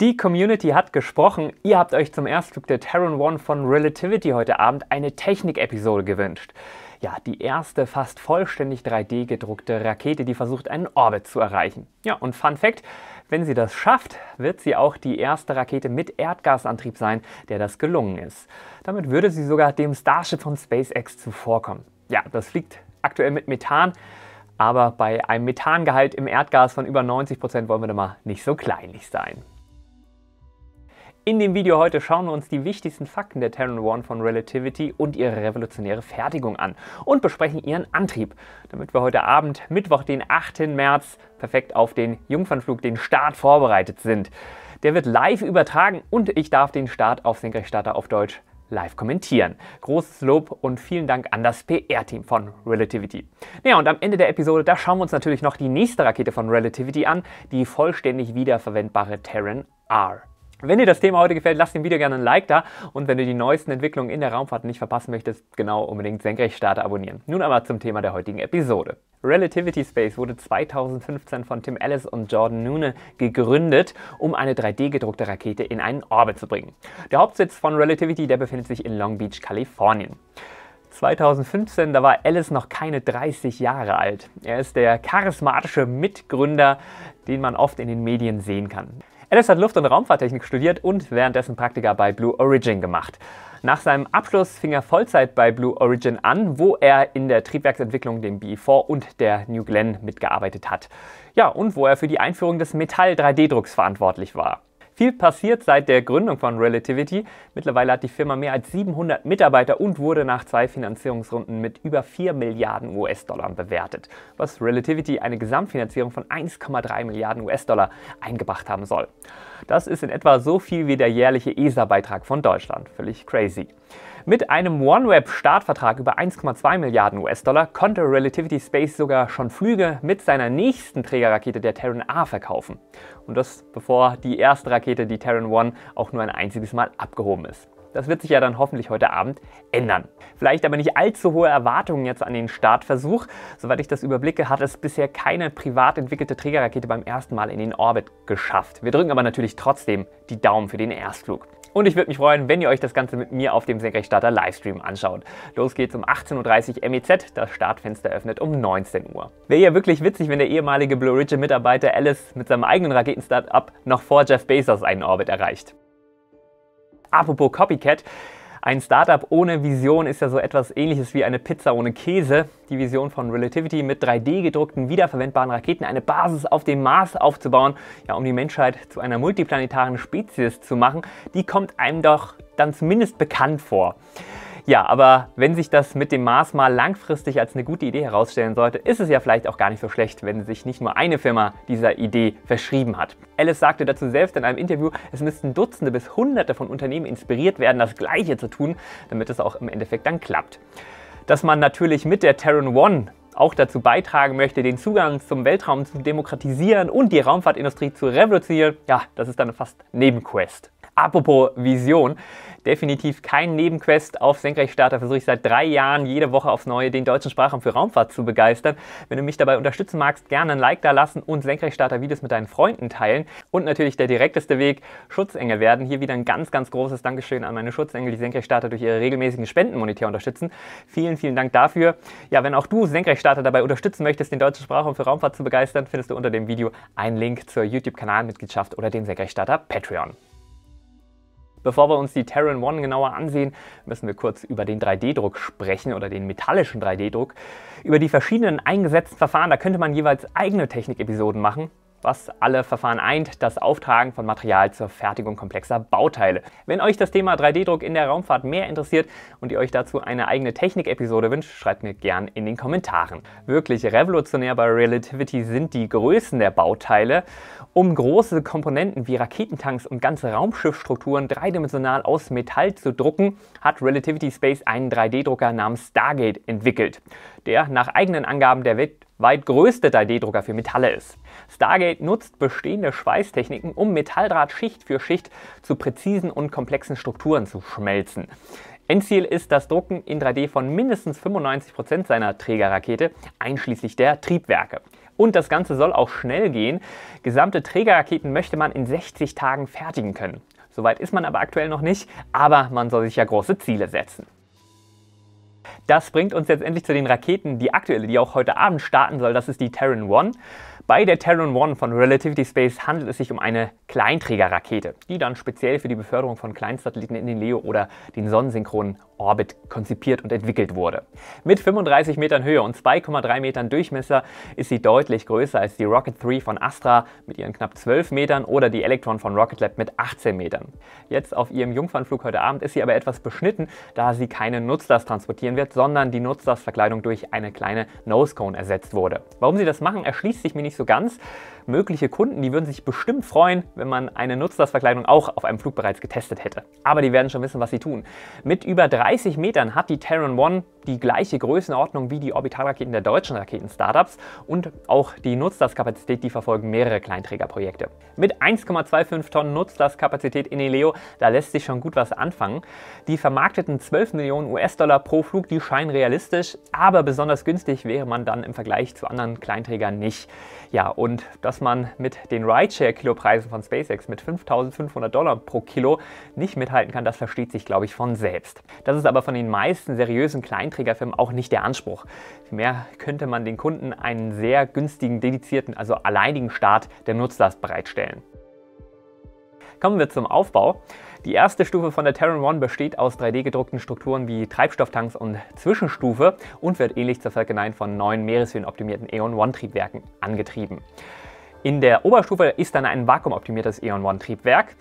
Die Community hat gesprochen. Ihr habt euch zum Erstflug der Terran One von Relativity heute Abend eine Technik-Episode gewünscht. Ja, die erste fast vollständig 3D gedruckte Rakete, die versucht, einen Orbit zu erreichen. Ja, und Fun Fact: Wenn sie das schafft, wird sie auch die erste Rakete mit Erdgasantrieb sein, der das gelungen ist. Damit würde sie sogar dem Starship von SpaceX zuvorkommen. Ja, das fliegt aktuell mit Methan. Aber bei einem Methangehalt im Erdgas von über 90% Prozent wollen wir da mal nicht so kleinlich sein. In dem Video heute schauen wir uns die wichtigsten Fakten der Terran 1 von Relativity und ihre revolutionäre Fertigung an und besprechen ihren Antrieb, damit wir heute Abend, Mittwoch, den 8. März, perfekt auf den Jungfernflug, den Start vorbereitet sind. Der wird live übertragen und ich darf den Start auf Senkrechtstarter auf Deutsch live kommentieren. Großes Lob und vielen Dank an das PR-Team von Relativity. Ja, und am Ende der Episode, da schauen wir uns natürlich noch die nächste Rakete von Relativity an, die vollständig wiederverwendbare Terran R. Wenn dir das Thema heute gefällt, lass dem Video gerne ein Like da und wenn du die neuesten Entwicklungen in der Raumfahrt nicht verpassen möchtest, genau unbedingt Senkrechtstarter abonnieren. Nun aber zum Thema der heutigen Episode. Relativity Space wurde 2015 von Tim Ellis und Jordan Noone gegründet, um eine 3D-gedruckte Rakete in einen Orbit zu bringen. Der Hauptsitz von Relativity, der befindet sich in Long Beach, Kalifornien. 2015, da war Ellis noch keine 30 Jahre alt. Er ist der charismatische Mitgründer, den man oft in den Medien sehen kann. Alice hat Luft- und Raumfahrttechnik studiert und währenddessen Praktika bei Blue Origin gemacht. Nach seinem Abschluss fing er Vollzeit bei Blue Origin an, wo er in der Triebwerksentwicklung, dem BE4 und der New Glenn mitgearbeitet hat. Ja, und wo er für die Einführung des Metall-3D-Drucks verantwortlich war viel passiert seit der Gründung von Relativity. Mittlerweile hat die Firma mehr als 700 Mitarbeiter und wurde nach zwei Finanzierungsrunden mit über 4 Milliarden US-Dollar bewertet, was Relativity eine Gesamtfinanzierung von 1,3 Milliarden US-Dollar eingebracht haben soll. Das ist in etwa so viel wie der jährliche ESA-Beitrag von Deutschland. Völlig crazy. Mit einem OneWeb-Startvertrag über 1,2 Milliarden US-Dollar konnte Relativity Space sogar schon Flüge mit seiner nächsten Trägerrakete, der Terran A, verkaufen. Und das bevor die erste Rakete, die Terran 1, auch nur ein einziges Mal abgehoben ist. Das wird sich ja dann hoffentlich heute Abend ändern. Vielleicht aber nicht allzu hohe Erwartungen jetzt an den Startversuch. Soweit ich das überblicke, hat es bisher keine privat entwickelte Trägerrakete beim ersten Mal in den Orbit geschafft. Wir drücken aber natürlich trotzdem die Daumen für den Erstflug. Und ich würde mich freuen, wenn ihr euch das Ganze mit mir auf dem Senkrechtstarter Livestream anschaut. Los geht's um 18.30 Uhr MEZ, das Startfenster öffnet um 19 Uhr. Wäre ja wirklich witzig, wenn der ehemalige Blue Ridge Mitarbeiter Alice mit seinem eigenen Raketenstartup noch vor Jeff Bezos einen Orbit erreicht. Apropos Copycat, ein Startup ohne Vision ist ja so etwas ähnliches wie eine Pizza ohne Käse. Die Vision von Relativity mit 3D-gedruckten, wiederverwendbaren Raketen eine Basis auf dem Mars aufzubauen, ja, um die Menschheit zu einer multiplanetaren Spezies zu machen, die kommt einem doch dann zumindest bekannt vor. Ja, aber wenn sich das mit dem Mars mal langfristig als eine gute Idee herausstellen sollte, ist es ja vielleicht auch gar nicht so schlecht, wenn sich nicht nur eine Firma dieser Idee verschrieben hat. Alice sagte dazu selbst in einem Interview, es müssten Dutzende bis Hunderte von Unternehmen inspiriert werden, das Gleiche zu tun, damit es auch im Endeffekt dann klappt. Dass man natürlich mit der Terran One auch dazu beitragen möchte, den Zugang zum Weltraum zu demokratisieren und die Raumfahrtindustrie zu revolutionieren, ja, das ist dann fast Nebenquest. Apropos Vision. Definitiv kein Nebenquest auf Senkrechtstarter versuche ich seit drei Jahren jede Woche aufs Neue den deutschen Sprachraum für Raumfahrt zu begeistern. Wenn du mich dabei unterstützen magst, gerne ein Like da lassen und Senkrechtstarter Videos mit deinen Freunden teilen. Und natürlich der direkteste Weg, Schutzengel werden. Hier wieder ein ganz, ganz großes Dankeschön an meine Schutzengel, die Senkrechtstarter durch ihre regelmäßigen Spenden monetär unterstützen. Vielen, vielen Dank dafür. Ja, wenn auch du Senkrechtstarter dabei unterstützen möchtest, den deutschen Sprachraum für Raumfahrt zu begeistern, findest du unter dem Video einen Link zur YouTube-Kanalmitgliedschaft oder dem Senkrechtstarter Patreon. Bevor wir uns die Terran One genauer ansehen, müssen wir kurz über den 3D-Druck sprechen oder den metallischen 3D-Druck. Über die verschiedenen eingesetzten Verfahren, da könnte man jeweils eigene Technik-Episoden machen was alle Verfahren eint, das Auftragen von Material zur Fertigung komplexer Bauteile. Wenn euch das Thema 3D-Druck in der Raumfahrt mehr interessiert und ihr euch dazu eine eigene Technik-Episode wünscht, schreibt mir gern in den Kommentaren. Wirklich revolutionär bei Relativity sind die Größen der Bauteile. Um große Komponenten wie Raketentanks und ganze Raumschiffstrukturen dreidimensional aus Metall zu drucken, hat Relativity Space einen 3D-Drucker namens Stargate entwickelt, der nach eigenen Angaben der Welt weit größte 3D-Drucker für Metalle ist. Stargate nutzt bestehende Schweißtechniken, um Metalldraht Schicht für Schicht zu präzisen und komplexen Strukturen zu schmelzen. Endziel ist das Drucken in 3D von mindestens 95% Prozent seiner Trägerrakete, einschließlich der Triebwerke. Und das Ganze soll auch schnell gehen. Gesamte Trägerraketen möchte man in 60 Tagen fertigen können. Soweit ist man aber aktuell noch nicht, aber man soll sich ja große Ziele setzen. Das bringt uns jetzt endlich zu den Raketen, die aktuelle, die auch heute Abend starten soll. Das ist die Terran One. Bei der Terran 1 von Relativity Space handelt es sich um eine Kleinträgerrakete, die dann speziell für die Beförderung von Kleinsatelliten in den Leo oder den sonnensynchronen Orbit konzipiert und entwickelt wurde. Mit 35 Metern Höhe und 2,3 Metern Durchmesser ist sie deutlich größer als die Rocket 3 von Astra mit ihren knapp 12 Metern oder die Electron von Rocket Lab mit 18 Metern. Jetzt auf ihrem Jungfernflug heute Abend ist sie aber etwas beschnitten, da sie keine Nutzlast transportieren wird, sondern die Nutzlastverkleidung durch eine kleine Nosecone ersetzt wurde. Warum sie das machen, erschließt sich mir nicht nicht so ganz. Mögliche Kunden, die würden sich bestimmt freuen, wenn man eine Nutzlastverkleidung auch auf einem Flug bereits getestet hätte. Aber die werden schon wissen, was sie tun. Mit über 30 Metern hat die Terran One die gleiche Größenordnung wie die Orbitalraketen der deutschen Raketen-Startups und auch die Nutzlastkapazität, die verfolgen mehrere Kleinträgerprojekte. Mit 1,25 Tonnen Nutzlastkapazität in Eleo, da lässt sich schon gut was anfangen. Die vermarkteten 12 Millionen US-Dollar pro Flug, die scheinen realistisch, aber besonders günstig wäre man dann im Vergleich zu anderen Kleinträgern nicht. Ja, und dass man mit den Rideshare-Kilopreisen von SpaceX mit 5.500 Dollar pro Kilo nicht mithalten kann, das versteht sich, glaube ich, von selbst. Das ist aber von den meisten seriösen Kleinträgerfirmen auch nicht der Anspruch. Vielmehr könnte man den Kunden einen sehr günstigen, dedizierten, also alleinigen Start der Nutzlast bereitstellen. Kommen wir zum Aufbau. Die erste Stufe von der Terran One besteht aus 3D-gedruckten Strukturen wie Treibstofftanks und Zwischenstufe und wird ähnlich zur Falcon 9 von neuen Meereshöhen optimierten Aeon One-Triebwerken angetrieben. In der Oberstufe ist dann ein vakuumoptimiertes Eon One Triebwerk.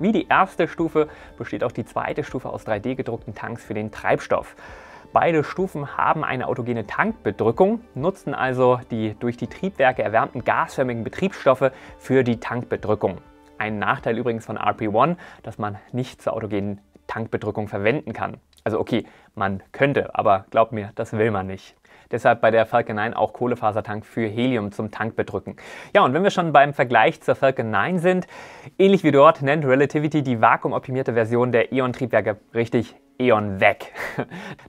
Wie die erste Stufe besteht auch die zweite Stufe aus 3D gedruckten Tanks für den Treibstoff. Beide Stufen haben eine autogene Tankbedrückung, nutzen also die durch die Triebwerke erwärmten gasförmigen Betriebsstoffe für die Tankbedrückung. Ein Nachteil übrigens von RP1, dass man nicht zur autogenen Tankbedrückung verwenden kann. Also okay, man könnte, aber glaubt mir, das will man nicht. Deshalb bei der Falcon 9 auch Kohlefasertank für Helium zum Tankbedrücken. Ja, und wenn wir schon beim Vergleich zur Falcon 9 sind, ähnlich wie dort nennt Relativity die vakuumoptimierte Version der eon triebwerke richtig Eon weg.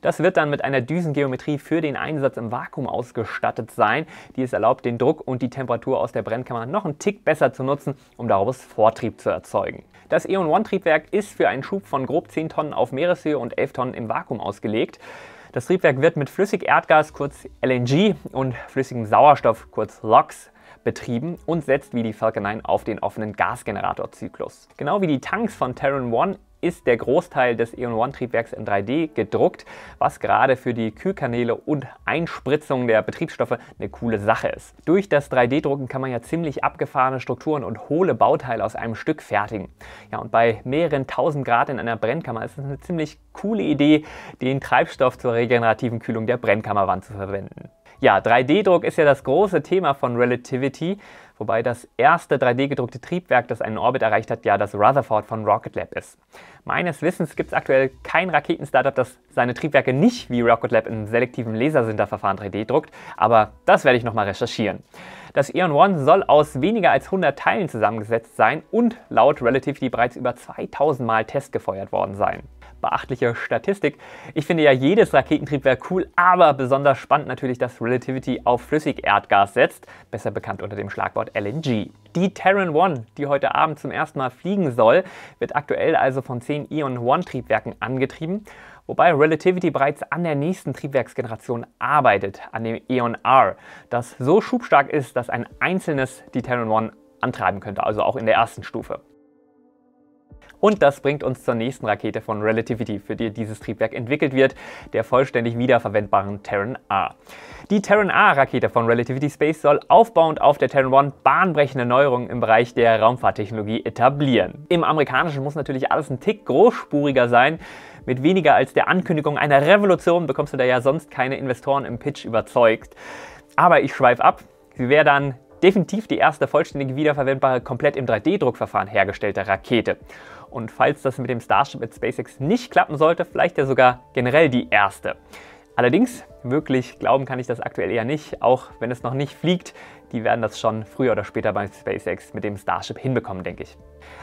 Das wird dann mit einer Düsengeometrie für den Einsatz im Vakuum ausgestattet sein, die es erlaubt, den Druck und die Temperatur aus der Brennkammer noch einen Tick besser zu nutzen, um daraus Vortrieb zu erzeugen. Das Eon One Triebwerk ist für einen Schub von grob 10 Tonnen auf Meereshöhe und 11 Tonnen im Vakuum ausgelegt. Das Triebwerk wird mit Flüssigerdgas, kurz LNG, und flüssigem Sauerstoff, kurz LOX, betrieben und setzt wie die Falcon 9 auf den offenen Gasgeneratorzyklus. Genau wie die Tanks von Terran 1 ist der Großteil des Eon-One-Triebwerks in 3D gedruckt, was gerade für die Kühlkanäle und Einspritzung der Betriebsstoffe eine coole Sache ist. Durch das 3D-Drucken kann man ja ziemlich abgefahrene Strukturen und hohle Bauteile aus einem Stück fertigen. Ja, und bei mehreren tausend Grad in einer Brennkammer ist es eine ziemlich coole Idee, den Treibstoff zur regenerativen Kühlung der Brennkammerwand zu verwenden. Ja, 3D-Druck ist ja das große Thema von Relativity wobei das erste 3D-gedruckte Triebwerk, das einen Orbit erreicht hat, ja das Rutherford von Rocket Lab ist. Meines Wissens gibt es aktuell kein Raketen-Startup, das seine Triebwerke nicht wie Rocket Lab im selektiven Lasersinterverfahren 3D druckt, aber das werde ich nochmal recherchieren. Das Ion One soll aus weniger als 100 Teilen zusammengesetzt sein und laut Relativity bereits über 2000 Mal testgefeuert worden sein beachtliche Statistik. Ich finde ja jedes Raketentriebwerk cool, aber besonders spannend natürlich, dass Relativity auf Flüssigerdgas setzt, besser bekannt unter dem Schlagwort LNG. Die Terran One, die heute Abend zum ersten Mal fliegen soll, wird aktuell also von 10 Ion One Triebwerken angetrieben wobei Relativity bereits an der nächsten Triebwerksgeneration arbeitet, an dem Eon R, das so schubstark ist, dass ein einzelnes die Terran One antreiben könnte, also auch in der ersten Stufe. Und das bringt uns zur nächsten Rakete von Relativity, für die dieses Triebwerk entwickelt wird, der vollständig wiederverwendbaren Terran A. Die Terran A-Rakete von Relativity Space soll aufbauend auf der Terran 1 bahnbrechende Neuerungen im Bereich der Raumfahrttechnologie etablieren. Im amerikanischen muss natürlich alles ein Tick großspuriger sein. Mit weniger als der Ankündigung einer Revolution bekommst du da ja sonst keine Investoren im Pitch überzeugt. Aber ich schweife ab. Sie wäre dann definitiv die erste vollständig wiederverwendbare, komplett im 3D-Druckverfahren hergestellte Rakete und falls das mit dem Starship mit SpaceX nicht klappen sollte, vielleicht ja sogar generell die erste. Allerdings, wirklich glauben kann ich das aktuell eher nicht, auch wenn es noch nicht fliegt. Die werden das schon früher oder später bei SpaceX mit dem Starship hinbekommen, denke ich.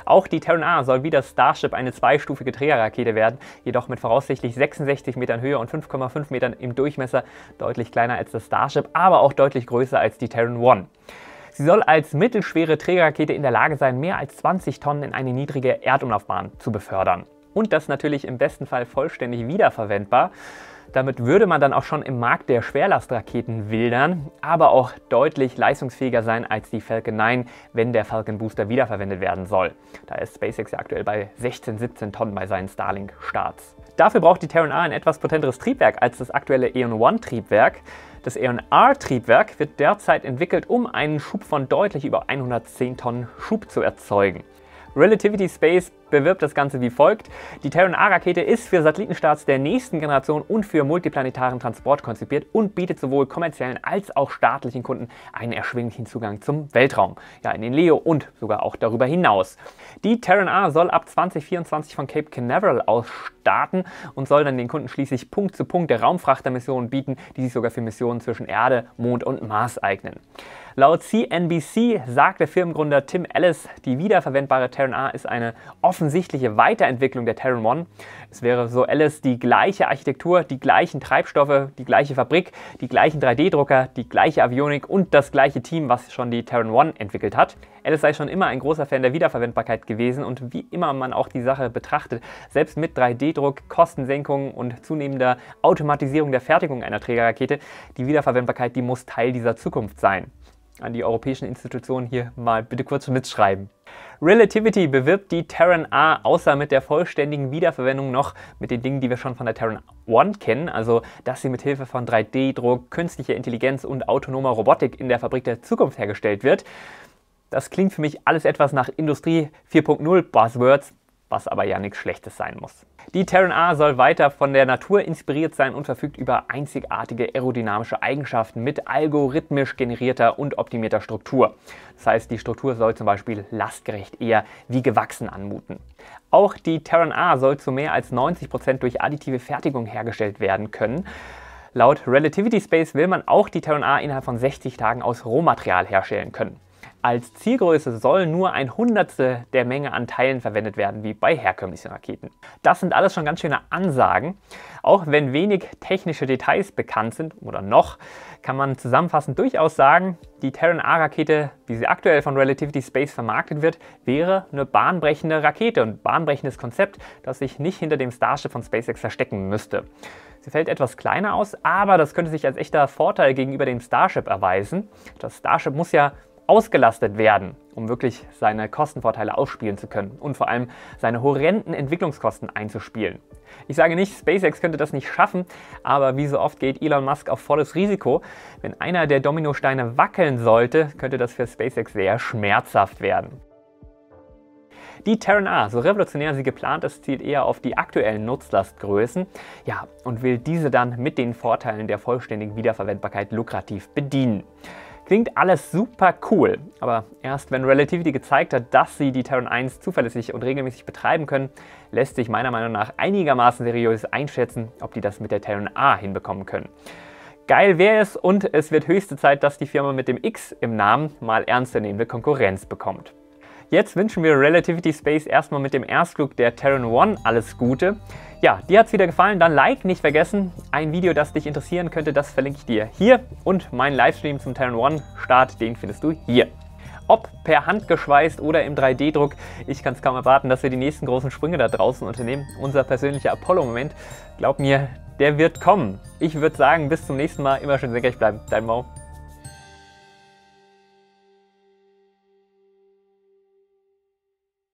Auch die Terran A soll wie das Starship eine zweistufige Trägerrakete werden, jedoch mit voraussichtlich 66 Metern Höhe und 5,5 Metern im Durchmesser, deutlich kleiner als das Starship, aber auch deutlich größer als die Terran 1. Sie soll als mittelschwere Trägerrakete in der Lage sein, mehr als 20 Tonnen in eine niedrige Erdumlaufbahn zu befördern. Und das natürlich im besten Fall vollständig wiederverwendbar. Damit würde man dann auch schon im Markt der Schwerlastraketen wildern, aber auch deutlich leistungsfähiger sein als die Falcon 9, wenn der Falcon Booster wiederverwendet werden soll. Da ist SpaceX ja aktuell bei 16, 17 Tonnen bei seinen Starlink-Starts. Dafür braucht die Terran A ein etwas potenteres Triebwerk als das aktuelle Eon 1 triebwerk das ENR-Triebwerk wird derzeit entwickelt, um einen Schub von deutlich über 110 Tonnen Schub zu erzeugen. Relativity Space bewirbt das Ganze wie folgt. Die Terran A-Rakete ist für Satellitenstarts der nächsten Generation und für multiplanetaren Transport konzipiert und bietet sowohl kommerziellen als auch staatlichen Kunden einen erschwinglichen Zugang zum Weltraum, ja in den Leo und sogar auch darüber hinaus. Die Terran A soll ab 2024 von Cape Canaveral aus starten und soll dann den Kunden schließlich Punkt zu Punkt der Raumfrachtermissionen bieten, die sich sogar für Missionen zwischen Erde, Mond und Mars eignen. Laut CNBC sagt der Firmengründer Tim Ellis, die wiederverwendbare Terran A ist eine offensichtliche Weiterentwicklung der Terran One. Es wäre, so Ellis, die gleiche Architektur, die gleichen Treibstoffe, die gleiche Fabrik, die gleichen 3D-Drucker, die gleiche Avionik und das gleiche Team, was schon die Terran One entwickelt hat. Alice sei schon immer ein großer Fan der Wiederverwendbarkeit gewesen und wie immer man auch die Sache betrachtet, selbst mit 3D-Druck, Kostensenkungen und zunehmender Automatisierung der Fertigung einer Trägerrakete, die Wiederverwendbarkeit, die muss Teil dieser Zukunft sein an die europäischen Institutionen hier mal bitte kurz mitschreiben. Relativity bewirbt die Terran A außer mit der vollständigen Wiederverwendung noch mit den Dingen, die wir schon von der Terran 1 kennen, also dass sie mit Hilfe von 3D-Druck, künstlicher Intelligenz und autonomer Robotik in der Fabrik der Zukunft hergestellt wird. Das klingt für mich alles etwas nach Industrie 4.0 Buzzwords, was aber ja nichts Schlechtes sein muss. Die Terran A soll weiter von der Natur inspiriert sein und verfügt über einzigartige aerodynamische Eigenschaften mit algorithmisch generierter und optimierter Struktur. Das heißt, die Struktur soll zum Beispiel lastgerecht eher wie gewachsen anmuten. Auch die Terran A soll zu mehr als 90% Prozent durch additive Fertigung hergestellt werden können. Laut Relativity Space will man auch die Terran A innerhalb von 60 Tagen aus Rohmaterial herstellen können. Als Zielgröße soll nur ein Hundertstel der Menge an Teilen verwendet werden, wie bei herkömmlichen Raketen. Das sind alles schon ganz schöne Ansagen. Auch wenn wenig technische Details bekannt sind oder noch, kann man zusammenfassend durchaus sagen, die Terran A-Rakete, wie sie aktuell von Relativity Space vermarktet wird, wäre eine bahnbrechende Rakete und bahnbrechendes Konzept, das sich nicht hinter dem Starship von SpaceX verstecken müsste. Sie fällt etwas kleiner aus, aber das könnte sich als echter Vorteil gegenüber dem Starship erweisen. Das Starship muss ja ausgelastet werden, um wirklich seine Kostenvorteile ausspielen zu können und vor allem seine horrenden Entwicklungskosten einzuspielen. Ich sage nicht, SpaceX könnte das nicht schaffen, aber wie so oft geht Elon Musk auf volles Risiko. Wenn einer der Dominosteine wackeln sollte, könnte das für SpaceX sehr schmerzhaft werden. Die Terran A, so revolutionär sie geplant ist, zielt eher auf die aktuellen Nutzlastgrößen, ja, und will diese dann mit den Vorteilen der vollständigen Wiederverwendbarkeit lukrativ bedienen. Klingt alles super cool, aber erst wenn Relativity gezeigt hat, dass sie die Terran 1 zuverlässig und regelmäßig betreiben können, lässt sich meiner Meinung nach einigermaßen seriös einschätzen, ob die das mit der Terran A hinbekommen können. Geil wäre es und es wird höchste Zeit, dass die Firma mit dem X im Namen mal ernst ernehmende Konkurrenz bekommt. Jetzt wünschen wir Relativity Space erstmal mit dem Erstlook der Terran One alles Gute. Ja, dir hat es wieder gefallen, dann Like nicht vergessen. Ein Video, das dich interessieren könnte, das verlinke ich dir hier. Und meinen Livestream zum Terran One Start, den findest du hier. Ob per Hand geschweißt oder im 3D-Druck, ich kann es kaum erwarten, dass wir die nächsten großen Sprünge da draußen unternehmen. Unser persönlicher Apollo-Moment, glaub mir, der wird kommen. Ich würde sagen, bis zum nächsten Mal, immer schön senkrecht bleiben. Dein Mau.